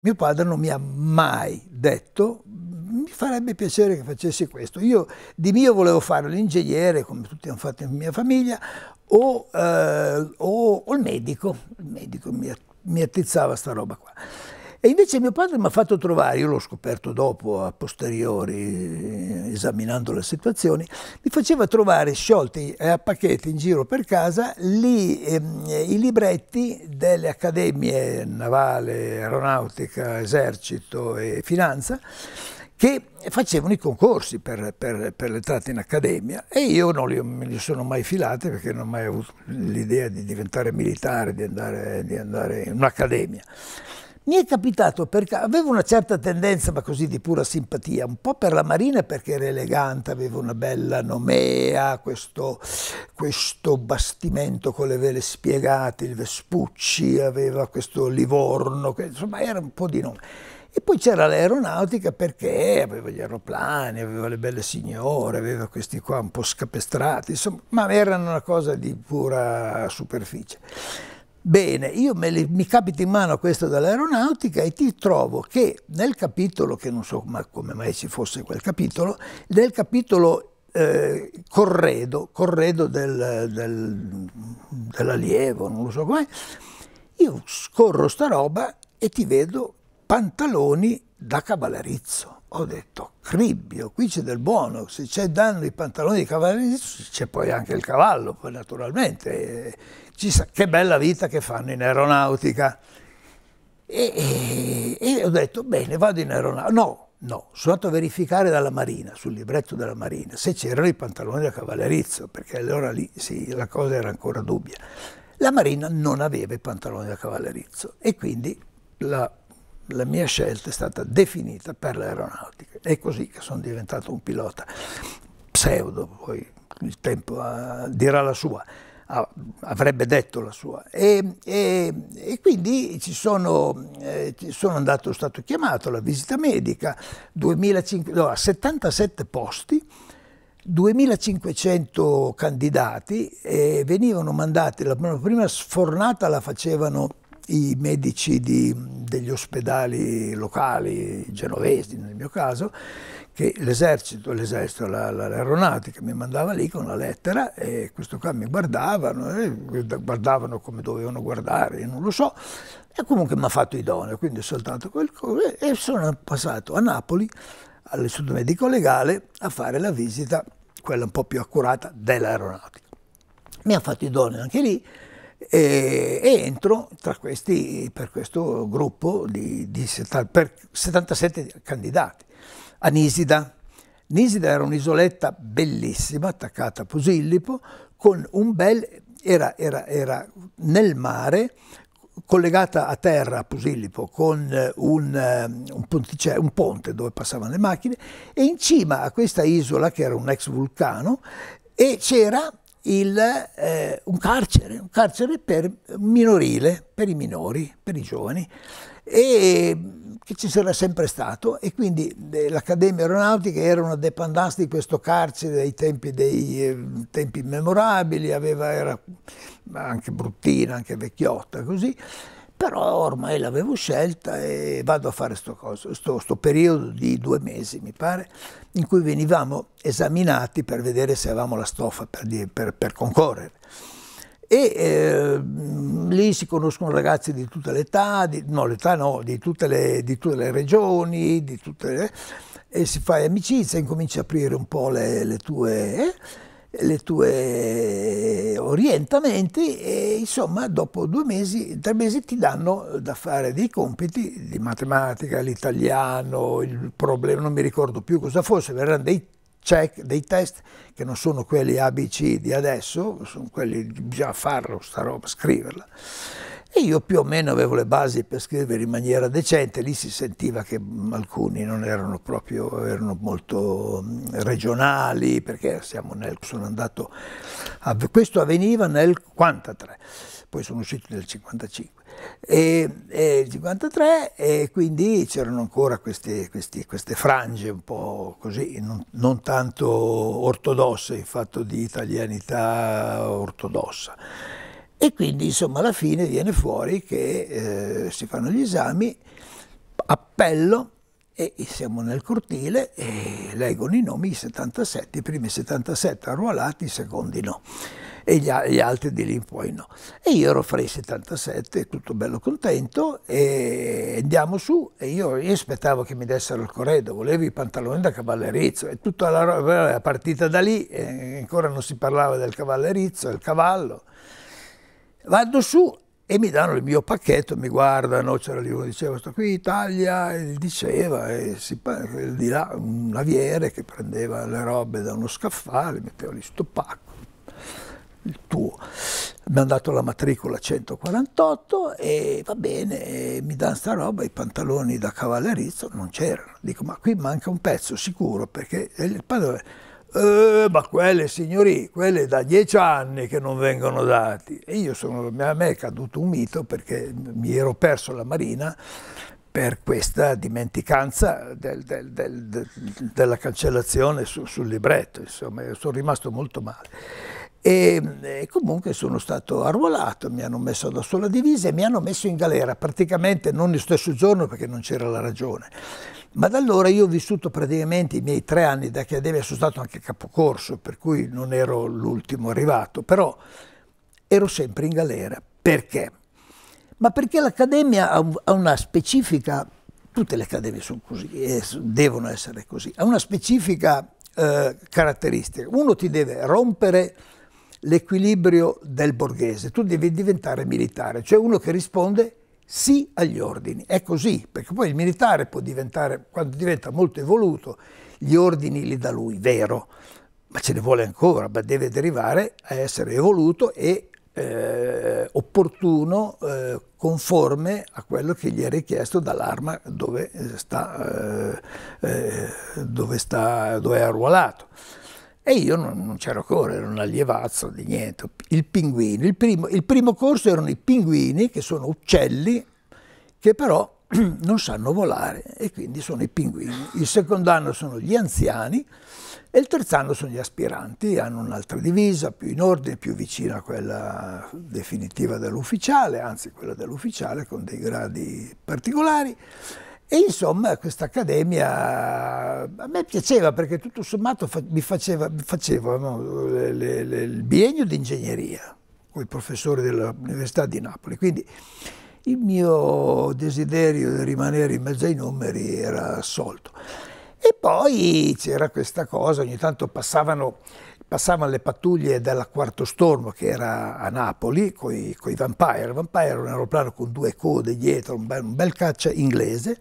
Mio padre non mi ha mai detto mi farebbe piacere che facessi questo. Io di mio volevo fare l'ingegnere, come tutti hanno fatto in mia famiglia, o, eh, o, o il medico. Il medico mi, mi attizzava sta roba qua. E invece mio padre mi ha fatto trovare, io l'ho scoperto dopo, a posteriori, esaminando le situazioni, mi faceva trovare sciolti eh, a pacchetti in giro per casa lì, ehm, i libretti delle accademie navale, aeronautica, esercito e finanza che facevano i concorsi per, per, per l'entrata in accademia e io non li, me li sono mai filati perché non ho mai avuto l'idea di diventare militare, di andare, di andare in un'accademia. Mi è capitato perché avevo una certa tendenza, ma così di pura simpatia, un po' per la Marina perché era elegante, aveva una bella nomea, questo, questo bastimento con le vele spiegate, il Vespucci, aveva questo Livorno, che, insomma era un po' di nome. E poi c'era l'aeronautica perché aveva gli aeroplani, aveva le belle signore, aveva questi qua un po' scapestrati, insomma, ma erano una cosa di pura superficie. Bene, io li, mi capita in mano questo dell'aeronautica e ti trovo che nel capitolo, che non so ma come mai ci fosse quel capitolo, nel capitolo eh, corredo, corredo del, del, dell'allievo, non lo so come, io scorro sta roba e ti vedo pantaloni da Cavallerizzo. Ho detto, cribbio, qui c'è del buono, se c'è danno i pantaloni di Cavallerizzo c'è poi anche il cavallo, poi naturalmente. Eh, sa, che bella vita che fanno in aeronautica. E, e, e, ho detto, bene, vado in aeronautica. No, no, sono andato a verificare dalla Marina, sul libretto della Marina, se c'erano i pantaloni da Cavallerizzo, perché allora lì sì, la cosa era ancora dubbia. La Marina non aveva i pantaloni da Cavallerizzo e quindi la la mia scelta è stata definita per l'aeronautica. È così che sono diventato un pilota pseudo, poi il tempo a, eh, dirà la sua, a, avrebbe detto la sua. E, e, e quindi ci sono, eh, ci sono andato, stato chiamato alla visita medica, 2005, no, 77 posti, 2500 candidati e venivano mandati, la prima sfornata la facevano i medici di, degli ospedali locali, genovesi nel mio caso, che l'esercito, l'esercito l'aeronautica mi mandava lì con la lettera e questo qua mi guardavano, guardavano come dovevano guardare, non lo so, e comunque mi ha fatto idoneo, quindi ho saltato quel coso e sono passato a Napoli all'Istituto Medico Legale a fare la visita, quella un po' più accurata, dell'aeronautica. Mi ha fatto idoneo anche lì, e, e entro tra questi per questo gruppo di, di 70, 77 candidati. A Nisida. Nisida era un'isoletta bellissima, attaccata a Posillipo, con un bel, era, era, era nel mare, collegata a terra a Posillipo con un, un, un, ponte dove passavano le macchine e in cima a questa isola che era un ex vulcano e c'era il, eh, un carcere, un carcere per minorile, per i minori, per i giovani, e che ci sarà sempre stato e quindi eh, l'Accademia Aeronautica era una dépendance di questo carcere ai tempi, dei, eh, tempi memorabili, aveva, era anche bruttina, anche vecchiotta così, però ormai l'avevo scelta e vado a fare questo periodo di due mesi, mi pare, in cui venivamo esaminati per vedere se avevamo la stoffa per, per, per concorrere. E eh, lì si conoscono ragazzi di tutte le età, di, no l'età no, di tutte le, di tutte le regioni, tutte le, e si fa amicizia, incominci a aprire un po' le, le tue... Eh? le tue orientamenti e insomma dopo due mesi, tre mesi ti danno da fare dei compiti di matematica, l'italiano, il problema, non mi ricordo più cosa fosse, verranno dei check, dei test che non sono quelli ABC di adesso, sono quelli, bisogna farlo, sta roba, scriverla. E io più o meno avevo le basi per scrivere in maniera decente, lì si sentiva che alcuni non erano proprio, erano molto mm, regionali, perché siamo nel, sono andato, a, questo avveniva nel 53, poi sono uscito nel 55 e, e 53 e quindi c'erano ancora queste, queste, queste, frange un po' così, non, non, tanto ortodosse in fatto di italianità ortodossa. E quindi insomma alla fine viene fuori che eh, si fanno gli esami, appello e siamo nel cortile e leggono i nomi i 77, i primi 77 arruolati, i secondi no e gli, altri di lì in poi no. E io ero fra i 77, tutto bello contento, e andiamo su, e io, io aspettavo che mi dessero il corredo, volevo i pantaloni da cavallerizzo, e tutta la, la partita da lì, eh, ancora non si parlava del cavallerizzo, il cavallo, Vado su e mi danno il mio pacchetto, mi guardano, c'era lì uno diceva sto qui Italia, e diceva, e si, di là un aviere che prendeva le robe da uno scaffale, metteva lì sto pacco, il tuo. Mi hanno dato la matricola 148 e va bene, e mi danno sta roba, i pantaloni da cavallerizzo non c'erano. Dico ma qui manca un pezzo sicuro perché il padrone eh, ma quelle signori, quelle da dieci anni che non vengono dati. E io sono, a me è caduto un mito perché mi ero perso la marina per questa dimenticanza del, del, del, della cancellazione su, sul libretto, insomma, sono rimasto molto male. E, e, eh, comunque sono stato arruolato, mi hanno messo da sola divisa e mi hanno messo in galera, praticamente non lo stesso giorno perché non c'era la ragione. Ma da allora io ho vissuto praticamente i miei tre anni da accademia, sono stato anche capocorso, per cui non ero l'ultimo arrivato, però ero sempre in galera. Perché? Ma perché l'accademia ha una specifica, tutte le accademie sono così, eh, devono essere così, ha una specifica eh, caratteristica. Uno ti deve rompere l'equilibrio del borghese, tu devi diventare militare, cioè uno che risponde sì agli ordini, è così, perché poi il militare può diventare, quando diventa molto evoluto, gli ordini li dà lui, vero, ma ce ne vuole ancora, ma deve derivare a essere evoluto e eh, opportuno, eh, conforme a quello che gli è richiesto dall'arma dove, eh, eh, dove, dove è arruolato. E io non, non c'ero ancora, ero un allievazzo di niente. Il pinguino, il primo, il primo corso erano i pinguini, che sono uccelli, che però non sanno volare e quindi sono i pinguini. Il secondo anno sono gli anziani e il terzo anno sono gli aspiranti, hanno un'altra divisa, più in ordine, più vicina a quella definitiva dell'ufficiale, anzi quella dell'ufficiale con dei gradi particolari. E insomma questa accademia a me piaceva perché tutto sommato fa, mi faceva, facevano il biennio di ingegneria con i professori dell'Università di Napoli. Quindi il mio desiderio di rimanere in mezzo ai numeri era assolto. E poi c'era questa cosa, ogni tanto passavano passavano le pattuglie dalla Quarto Stormo che era a Napoli con i Vampire. Vampire era un aeroplano con due code dietro, un bel, un bel caccia inglese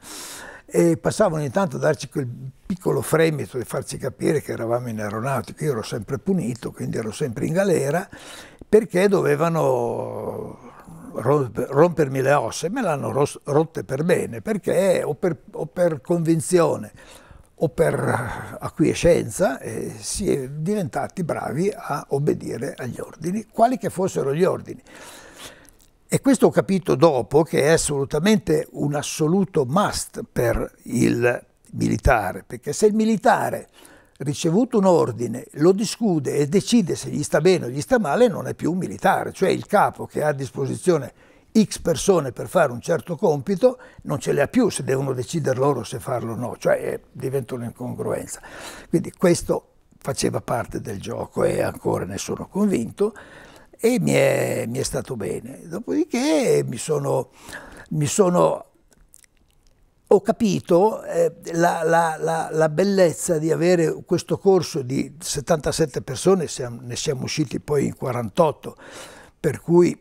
e passavano ogni tanto a darci quel piccolo fremito di farci capire che eravamo in aeronautica, io ero sempre punito, quindi ero sempre in galera, perché dovevano rompermi le ossa e me l'hanno rotte per bene, perché o per, o per convinzione o per acquiescenza eh, si è diventati bravi a obbedire agli ordini, quali che fossero gli ordini. E questo ho capito dopo che è assolutamente un assoluto must per il militare, perché se il militare ricevuto un ordine, lo discute e decide se gli sta bene o gli sta male, non è più un militare, cioè il capo che ha a disposizione X persone per fare un certo compito, non ce le ha più se devono decidere loro se farlo o no, cioè eh, diventa un'incongruenza. Quindi questo faceva parte del gioco e ancora ne sono convinto e mi è, mi è stato bene. Dopodiché mi sono, mi sono ho capito eh, la, la, la, la, bellezza di avere questo corso di 77 persone, siamo, ne siamo usciti poi in 48, per cui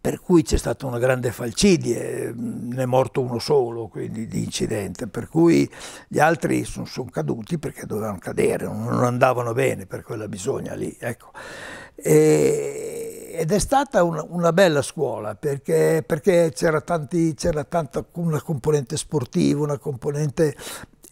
per cui c'è stata una grande falcidie, mm, ne è morto uno solo quindi, di incidente, per cui gli altri sono, sono caduti perché dovevano cadere, non andavano bene per quella bisogna lì. Ecco. E, ed è stata una, una bella scuola perché, perché c'era, tanta una componente sportiva, una componente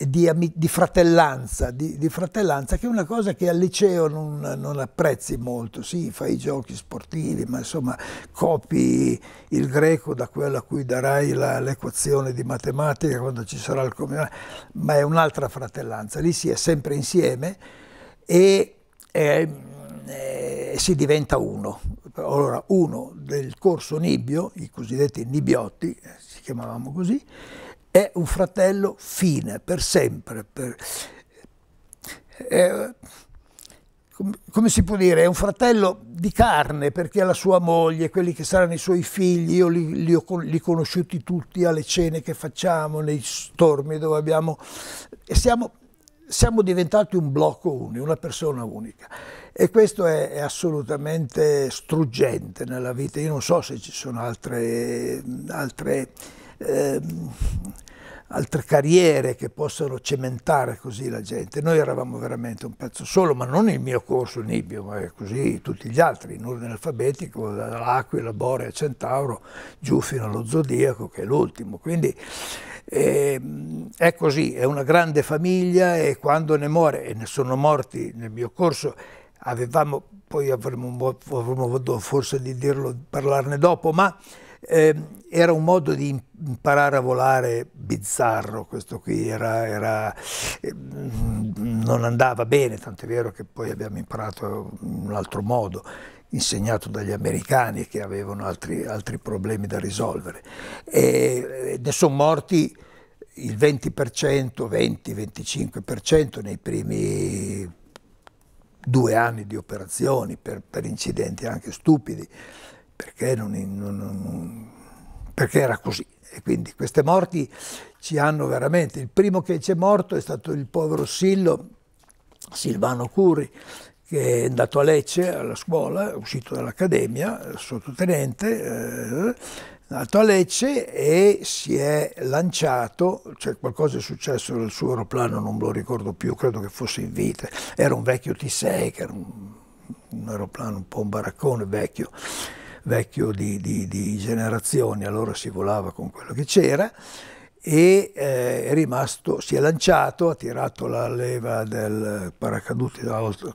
di, di, fratellanza, di, di, fratellanza, che è una cosa che al liceo non, non, apprezzi molto. Sì, fai i giochi sportivi, ma insomma copi il greco da quello a cui darai l'equazione di matematica quando ci sarà il comune, ma è un'altra fratellanza. Lì si è sempre insieme e eh, eh, si diventa uno. Allora, uno del corso Nibbio, i cosiddetti Nibbiotti, eh, si chiamavamo così, è un fratello fine, per sempre. Per, è, come si può dire, è un fratello di carne perché ha la sua moglie, quelli che saranno i suoi figli, io li, li ho li conosciuti tutti alle cene che facciamo, nei stormi dove abbiamo... Siamo, siamo diventati un blocco unico, una persona unica e questo è, è, assolutamente struggente nella vita. Io non so se ci sono altre, altre eh, altre carriere che possano cementare così la gente. Noi eravamo veramente un pezzo solo, ma non il mio corso Nibbio, ma così tutti gli altri, in ordine alfabetico, dall'Aquila, Borea, Centauro, giù fino allo Zodiaco, che è l'ultimo. Quindi eh, è così, è una grande famiglia e quando ne muore, e ne sono morti nel mio corso, avevamo, poi avremmo, avremmo forse di dirlo, parlarne dopo, ma eh, era un modo di imparare a volare bizzarro, questo qui era, era, eh, non andava bene, tant'è vero che poi abbiamo imparato in un altro modo insegnato dagli americani che avevano altri, altri problemi da risolvere. E, ne sono morti il 20%, 20-25% nei primi due anni di operazioni per, per incidenti anche stupidi perché, non, non, non, perché era così. E quindi queste morti ci hanno veramente... Il primo che c'è morto è stato il povero Sillo, Silvano Curi, che è andato a Lecce alla scuola, è uscito dall'accademia, sottotenente, eh, è andato a Lecce e si è lanciato, cioè qualcosa è successo nel suo aeroplano, non me lo ricordo più, credo che fosse in vita, era un vecchio T6, che era un, un aeroplano un po' un baraccone vecchio, vecchio di, di, di generazioni, allora si volava con quello che c'era e eh, è rimasto, si è lanciato, ha tirato la leva del paracadute,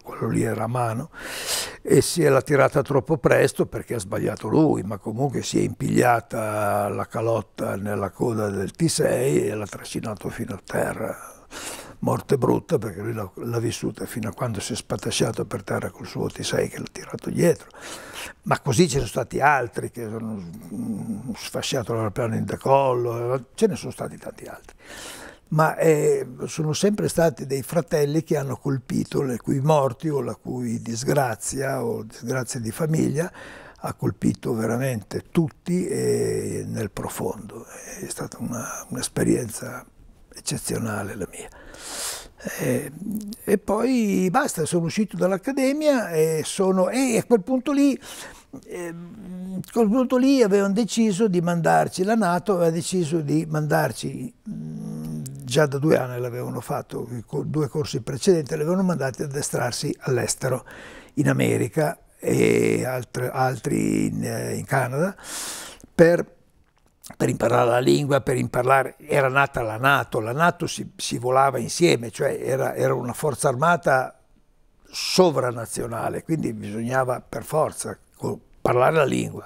quello lì era a mano, e si è l'ha tirata troppo presto perché ha sbagliato lui, ma comunque si è impigliata la calotta nella coda del T6 e l'ha trascinato fino a terra morte brutta perché lui l'ha, vissuta fino a quando si è spatasciato per terra col suo T6 che l'ha tirato dietro, ma così ce ne sono stati altri che hanno mm, sfasciato l'aeroplano in decollo, eh, ce ne sono stati tanti altri. Ma eh, sono sempre stati dei fratelli che hanno colpito, le cui morti o la cui disgrazia o disgrazia di famiglia ha colpito veramente tutti e eh, nel profondo. È stata un'esperienza eccezionale la mia. Eh, e poi basta, sono uscito dall'accademia e, sono, e a quel punto lì eh, a quel punto lì avevano deciso di mandarci, la Nato aveva deciso di mandarci, già da due anni l'avevano fatto, due corsi precedenti, l'avevano mandati ad addestrarsi all'estero, in America e altri in, eh, in Canada, per per imparare la lingua, per imparare, era nata la Nato, la Nato si, si volava insieme, cioè era, era una forza armata sovranazionale, quindi bisognava per forza parlare la lingua,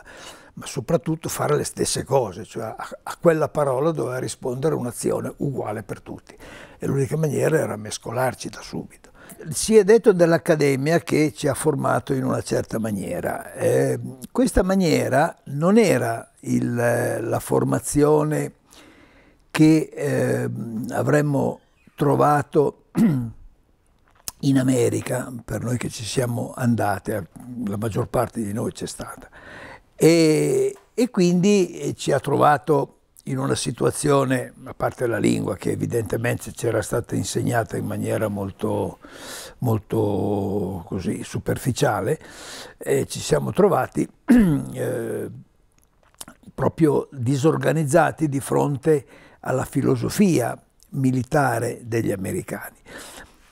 ma soprattutto fare le stesse cose, cioè a, a quella parola doveva rispondere un'azione uguale per tutti e l'unica maniera era mescolarci da subito si è detto dell'Accademia che ci ha formato in una certa maniera. Eh, questa maniera non era il, eh, la formazione che eh, avremmo trovato in America, per noi che ci siamo andate, eh, la maggior parte di noi c'è stata, e, e quindi eh, ci ha trovato in una situazione, a parte la lingua che evidentemente c'era stata insegnata in maniera molto, molto così, superficiale, eh, ci siamo trovati eh, proprio disorganizzati di fronte alla filosofia militare degli americani.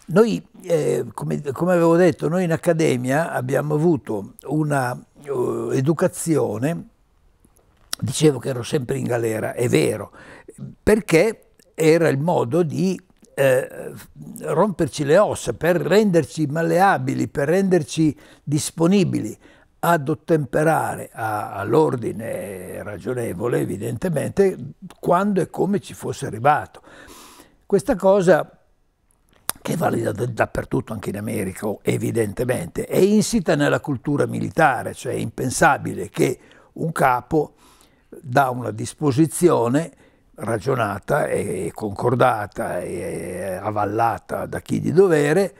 Noi, eh, come, come, avevo detto, noi in accademia abbiamo avuto un'educazione eh, dicevo che ero sempre in galera, è vero, perché era il modo di eh, romperci le ossa, per renderci malleabili, per renderci disponibili ad ottemperare all'ordine ragionevole, evidentemente, quando e come ci fosse arrivato. Questa cosa, che è valida dappertutto, anche in America, evidentemente, è insita nella cultura militare, cioè è impensabile che un capo da una disposizione ragionata e concordata e avallata da chi di dovere,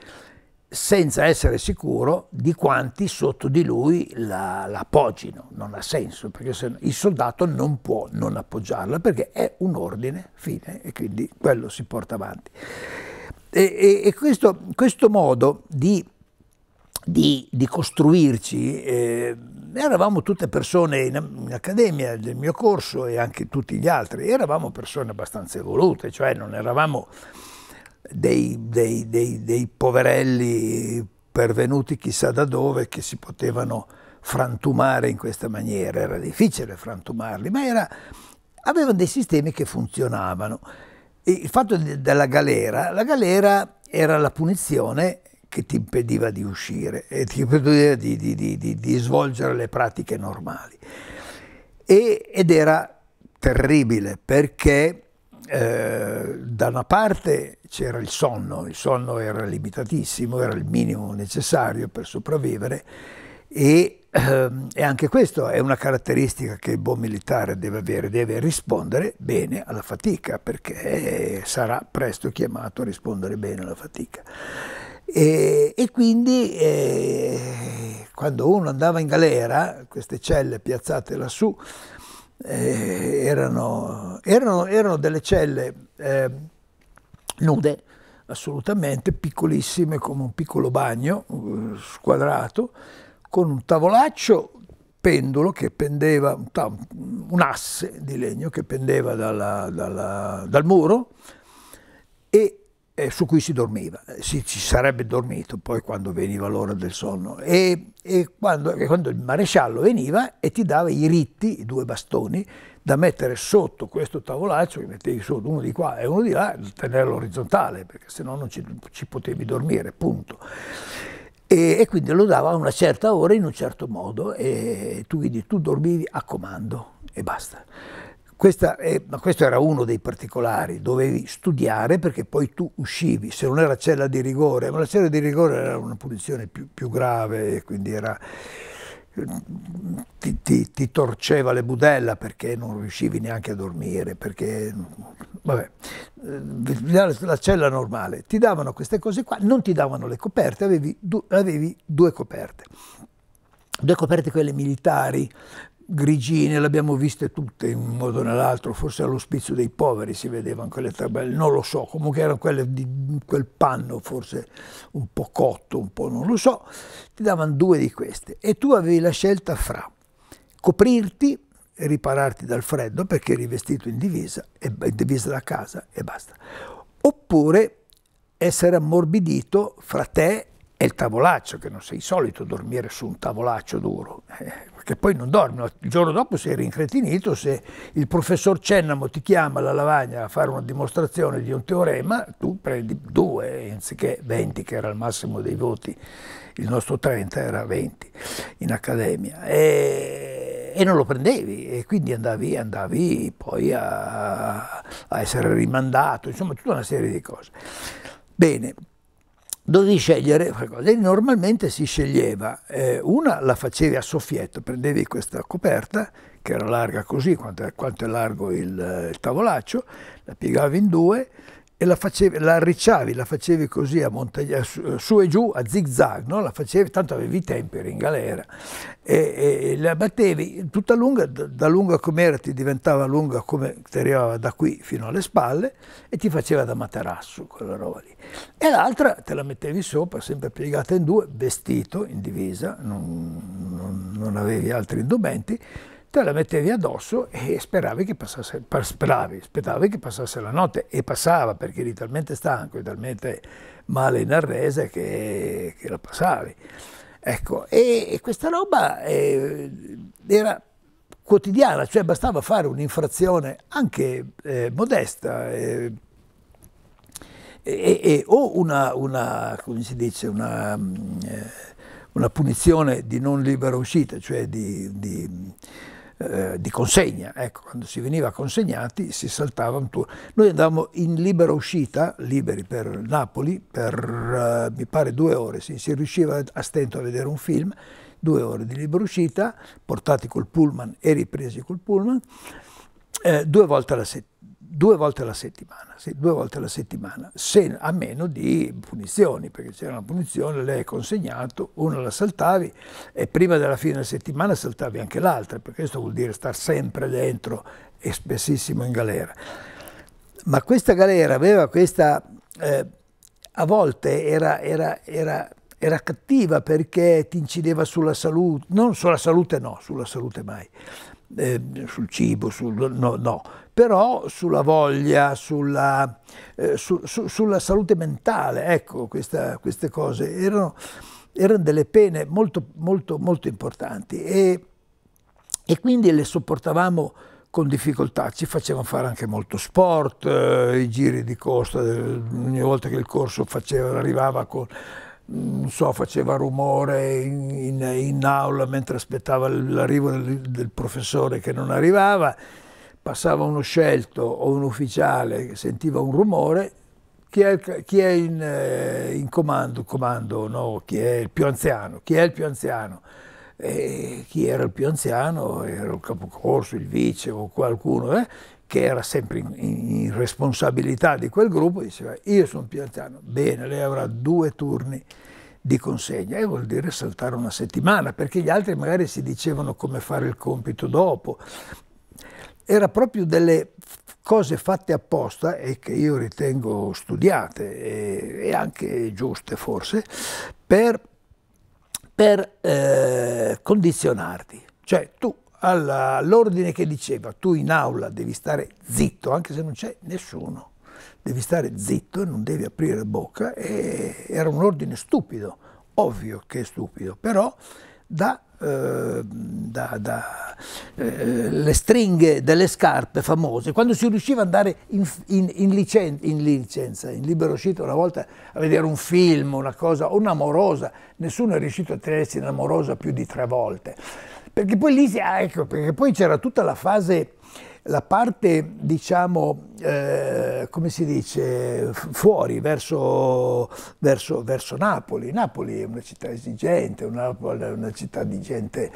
senza essere sicuro di quanti sotto di lui la, la appoggino. Non ha senso, perché se, il soldato non può non appoggiarla, perché è un ordine, fine, e quindi quello si porta avanti. E, e, e questo, questo, modo di, di, di costruirci eh, eh, eravamo tutte persone in, in, accademia del mio corso e anche tutti gli altri, eravamo persone abbastanza evolute, cioè non eravamo dei, dei, dei, dei poverelli pervenuti chissà da dove che si potevano frantumare in questa maniera, era difficile frantumarli, ma era, avevano dei sistemi che funzionavano. E il fatto della galera, la galera era la punizione che ti impediva di uscire e ti impediva di, di, di, di svolgere le pratiche normali. E, ed era terribile perché eh, da una parte c'era il sonno, il sonno era limitatissimo, era il minimo necessario per sopravvivere e, ehm, e anche questo è una caratteristica che il buon militare deve avere, deve rispondere bene alla fatica perché sarà presto chiamato a rispondere bene alla fatica. E, e quindi eh, quando uno andava in galera, queste celle piazzate lassù eh, erano, erano, erano, delle celle eh, nude, assolutamente piccolissime come un piccolo bagno eh, squadrato, con un tavolaccio pendolo che pendeva, un asse di legno che pendeva dalla, dalla, dal muro e eh, su cui si dormiva, eh, si, si, sarebbe dormito poi quando veniva l'ora del sonno e, e quando, quando, il maresciallo veniva e ti dava i ritti, i due bastoni, da mettere sotto questo tavolaccio, li mettevi sotto uno di qua e uno di là, tenerlo orizzontale, perché se no non ci, ci potevi dormire, punto. E, e, quindi lo dava a una certa ora in un certo modo e tu, quindi, tu dormivi a comando e basta. È, questo era uno dei particolari, dovevi studiare perché poi tu uscivi, se non era cella di rigore, ma la cella di rigore era una punizione più, più grave, quindi era, ti, ti, ti, torceva le budella perché non riuscivi neanche a dormire, perché vabbè, la cella normale, ti davano queste cose qua, non ti davano le coperte, avevi, du, avevi due coperte due coperte quelle militari grigine, le abbiamo viste tutte in un modo o nell'altro, forse all'ospizio dei poveri si vedevano quelle tabelle, non lo so, comunque erano quelle di quel panno forse un po' cotto, un po' non lo so, ti davano due di queste e tu avevi la scelta fra coprirti e ripararti dal freddo perché eri vestito in divisa, e, in divisa da casa e basta, oppure essere ammorbidito fra te è il tavolaccio, che non sei solito dormire su un tavolaccio duro, eh, perché poi non dormi, il giorno dopo sei rincretinito, se il professor Cennamo ti chiama alla lavagna a fare una dimostrazione di un teorema, tu prendi due anziché 20, che era il massimo dei voti, il nostro 30 era 20 in accademia, e, e non lo prendevi, e quindi andavi, andavi poi a, a essere rimandato, insomma tutta una serie di cose. Bene, dovevi scegliere qualcosa e normalmente si sceglieva, eh, una la facevi a soffietto, prendevi questa coperta che era larga così quanto è, quanto è largo il, eh, il tavolaccio, la piegavi in due, e la, facevi, la arricciavi, la facevi così a montagna, su, e giù, a zig zag, no? la facevi, tanto avevi tempo, eri in galera, e, e la battevi tutta lunga, da, da lunga com'era ti diventava lunga come ti arrivava da qui fino alle spalle e ti faceva da materasso quella roba lì. E l'altra te la mettevi sopra, sempre piegata in due, vestito, in divisa, non, non, non avevi altri indumenti, te la mettevi addosso e speravi che passasse, speravi, aspettavi che passasse la notte e passava perché eri talmente stanco e talmente male in arrese che, che la passavi. Ecco, e, e questa roba eh, era quotidiana, cioè bastava fare un'infrazione anche eh, modesta eh, o una, una, come si dice, una eh, una punizione di non libera uscita, cioè di, di eh, di consegna. Ecco, quando si veniva consegnati si saltava un tour. Noi andavamo in libera uscita, liberi per Napoli, per eh, mi pare due ore, sì, si riusciva a stento a vedere un film, due ore di libera uscita, portati col pullman e ripresi col pullman, eh, due volte alla settimana due volte alla settimana, sì, due volte alla settimana, se, a meno di punizioni, perché c'era una punizione, lei è consegnato, uno la saltavi e prima della fine della settimana saltavi anche l'altra, perché questo vuol dire star sempre dentro e spessissimo in galera. Ma questa galera aveva questa, eh, a volte era, era, era, era cattiva perché ti incideva sulla salute, non sulla salute no, sulla salute mai, eh, sul cibo, sul, no, no, però sulla voglia, sulla, eh, su, su, sulla salute mentale, ecco, questa, queste cose erano, erano, delle pene molto, molto, molto importanti e, e quindi le sopportavamo con difficoltà, ci facevano fare anche molto sport, eh, i giri di costa, ogni volta che il corso faceva, arrivava con mm, non so, faceva rumore in, in, in aula mentre aspettava l'arrivo del, del, professore che non arrivava, passava uno scelto o un ufficiale che sentiva un rumore, chi è, il, chi è in, eh, in, comando, comando no, chi è il più anziano, chi è il più anziano? E chi era il più anziano era il capocorso, il vice o qualcuno eh, che era sempre in, in, responsabilità di quel gruppo, diceva io sono più anziano, bene, lei avrà due turni di consegna e vuol dire saltare una settimana perché gli altri magari si dicevano come fare il compito dopo era proprio delle cose fatte apposta e che io ritengo studiate e, e anche giuste forse, per, per eh, condizionarti. Cioè tu all'ordine che diceva tu in aula devi stare zitto anche se non c'è nessuno, devi stare zitto e non devi aprire bocca, e, era un ordine stupido, ovvio che è stupido, però da eh, da, da, eh, le stringhe delle scarpe famose, quando si riusciva ad andare in, in, in, licen in, licenza, in libero uscita una volta a vedere un film, una cosa, un'amorosa, nessuno è riuscito a tenersi un'amorosa più di tre volte, perché poi lì, ah, ecco, perché poi c'era tutta la fase la parte, diciamo, eh, come si dice, fuori, verso, verso, verso, Napoli. Napoli è una città esigente, una, una città di gente,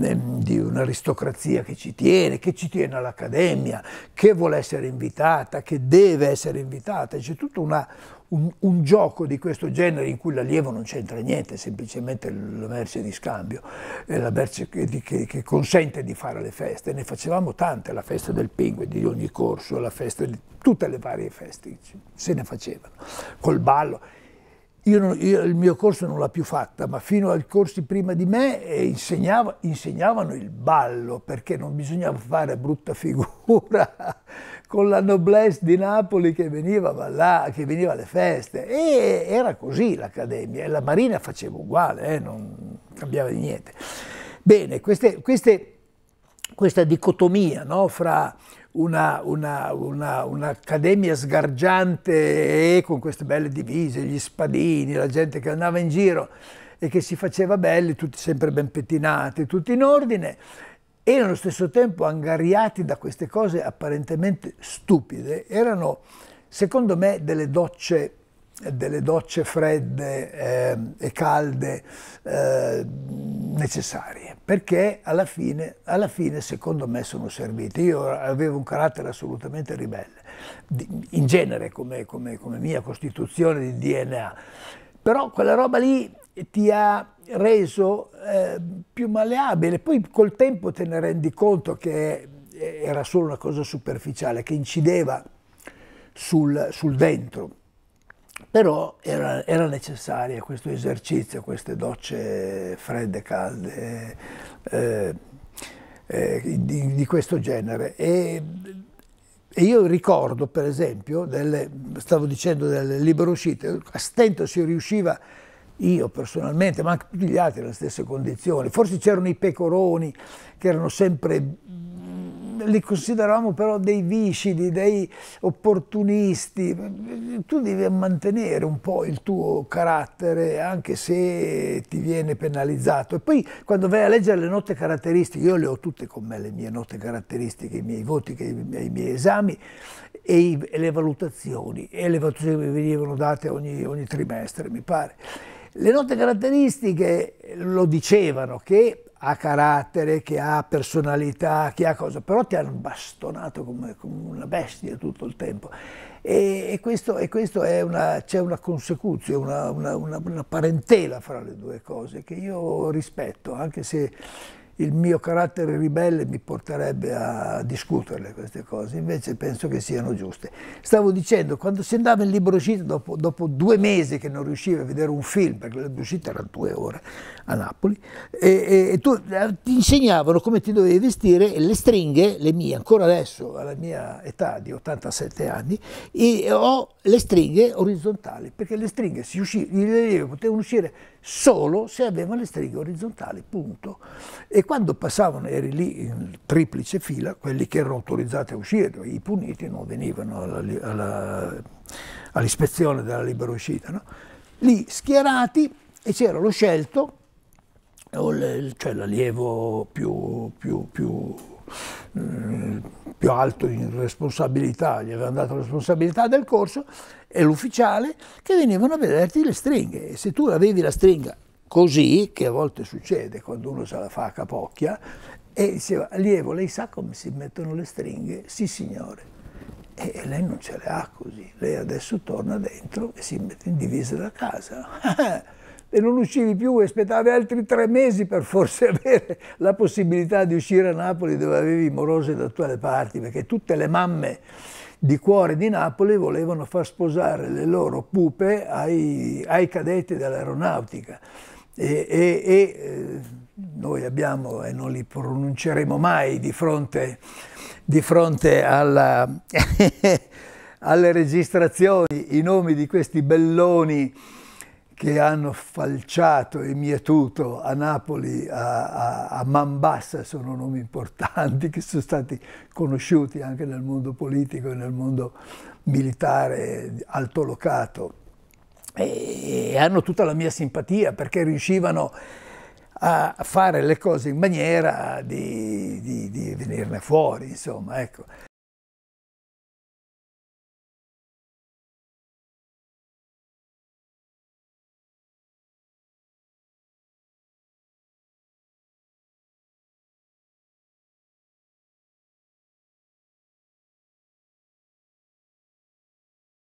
ehm, di un'aristocrazia che ci tiene, che ci tiene all'Accademia, che vuole essere invitata, che deve essere invitata. C'è tutta una un, un, gioco di questo genere in cui l'allievo non c'entra niente, è semplicemente la merce di scambio, eh, la merce che, che, che, consente di fare le feste. Ne facevamo tante, la festa del pingue di ogni corso, la festa di tutte le varie feste, se ne facevano, col ballo. Io, non, io il mio corso non l'ha più fatta, ma fino ai corsi prima di me eh, insegnavano il ballo perché non bisognava fare brutta figura con la noblesse di Napoli che veniva, là, che veniva alle feste. E era così l'accademia, e la Marina faceva uguale, eh, non cambiava di niente. Bene, queste, queste, questa dicotomia no, fra un'accademia una, una, sgargiante e con queste belle divise, gli spadini, la gente che andava in giro e che si faceva belli, tutti sempre ben pettinati, tutti in ordine, e nello stesso tempo angariati da queste cose apparentemente stupide, erano secondo me delle docce, delle docce fredde eh, e calde eh, necessarie, perché alla fine, alla fine secondo me sono servite. Io avevo un carattere assolutamente ribelle, in genere come, come, come mia costituzione di DNA, però quella roba lì ti ha reso eh, più maleabile. Poi col tempo te ne rendi conto che era solo una cosa superficiale, che incideva sul, sul dentro. Però era, era necessaria questo esercizio, queste docce fredde, calde, eh, eh, di, di, questo genere. E, e io ricordo, per esempio, delle, stavo dicendo del libro uscito, a stento si riusciva io personalmente, ma anche tutti gli altri, nella stessa condizione. Forse c'erano i pecoroni che erano sempre mm, li consideravamo però dei viscidi, dei opportunisti. Tu devi mantenere un po' il tuo carattere anche se ti viene penalizzato. E poi quando vai a leggere le note caratteristiche, io le ho tutte con me, le mie note caratteristiche, i miei voti, i miei, i miei esami e, i, e, le valutazioni. E le valutazioni che venivano date ogni, ogni trimestre, mi pare. Le note caratteristiche lo dicevano che ha carattere, che ha personalità, che ha cosa, però ti hanno bastonato come, come una bestia tutto il tempo. E, e questo, e questo è una, c'è una consecuzione, una, una, una, una parentela fra le due cose che io rispetto, anche se il mio carattere ribelle mi porterebbe a discuterle queste cose, invece penso che siano giuste. Stavo dicendo, quando si andava in libro uscita, dopo, dopo, due mesi che non riuscivi a vedere un film, perché la uscita era due ore a Napoli, e, e, e tu, eh, ti insegnavano come ti dovevi vestire e le stringhe, le mie, ancora adesso, alla mia età di 87 anni, e ho le stringhe orizzontali, perché le stringhe si uscivano, potevano uscire solo se aveva le stringhe orizzontali, punto. E quando passavano, eri lì in triplice fila, quelli che erano autorizzati a uscire, i puniti non venivano all'ispezione della libera uscita, no? lì schierati e c'era lo scelto, cioè l'allievo più, più, più eh, più alto in responsabilità, gli avevano dato la responsabilità del corso, e l'ufficiale che venivano a vederti le stringhe. E se tu avevi la stringa così, che a volte succede quando uno se la fa a capocchia, e diceva, allievo, lei sa come si mettono le stringhe? Sì, signore. E lei non ce le ha così, lei adesso torna dentro e si mette in divisa da casa. e non uscivi più aspettavi altri tre mesi per forse avere la possibilità di uscire a Napoli dove avevi morose da tutte le parti, perché tutte le mamme di cuore di Napoli volevano far sposare le loro pupe ai, ai cadetti dell'aeronautica. E, e, e, eh, noi abbiamo, e non li pronunceremo mai di fronte, di fronte alla, alle registrazioni, i nomi di questi belloni che hanno falciato e mietuto a Napoli, a, a, a Mambassa, sono nomi importanti che sono stati conosciuti anche nel mondo politico e nel mondo militare altolocato. E, e hanno tutta la mia simpatia perché riuscivano a fare le cose in maniera di, di, di venirne fuori, insomma, ecco.